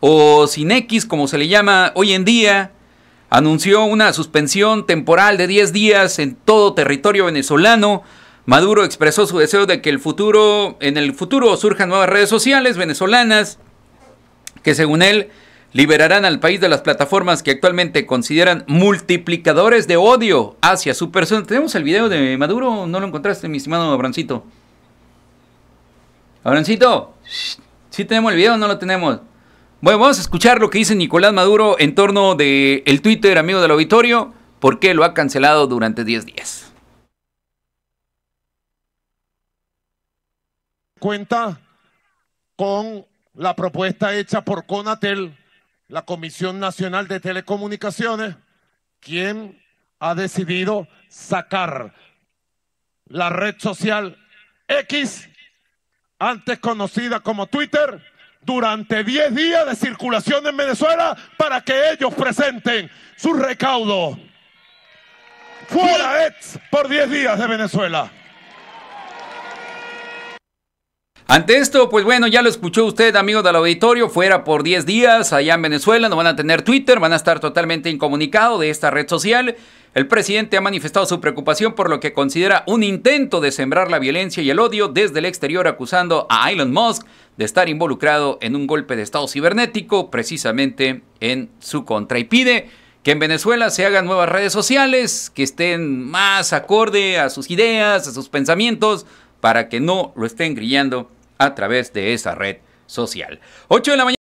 o Cinex, como se le llama hoy en día, anunció una suspensión temporal de 10 días en todo territorio venezolano. Maduro expresó su deseo de que el futuro, en el futuro surjan nuevas redes sociales venezolanas que según él liberarán al país de las plataformas que actualmente consideran multiplicadores de odio hacia su persona. ¿Tenemos el video de Maduro? ¿No lo encontraste, mi estimado Abrancito? Abrancito, ¿sí tenemos el video o no lo tenemos? Bueno, vamos a escuchar lo que dice Nicolás Maduro en torno de el Twitter, amigo del auditorio, porque lo ha cancelado durante 10 días. Cuenta con la propuesta hecha por Conatel, la Comisión Nacional de Telecomunicaciones, quien ha decidido sacar la red social X, antes conocida como Twitter, durante 10 días de circulación en Venezuela para que ellos presenten su recaudo. Fuera ex por 10 días de Venezuela. Ante esto, pues bueno, ya lo escuchó usted, amigo del auditorio, fuera por 10 días allá en Venezuela, no van a tener Twitter, van a estar totalmente incomunicados de esta red social. El presidente ha manifestado su preocupación por lo que considera un intento de sembrar la violencia y el odio desde el exterior, acusando a Elon Musk de estar involucrado en un golpe de Estado cibernético, precisamente en su contra. Y pide que en Venezuela se hagan nuevas redes sociales que estén más acorde a sus ideas, a sus pensamientos, para que no lo estén grillando a través de esa red social. 8 de la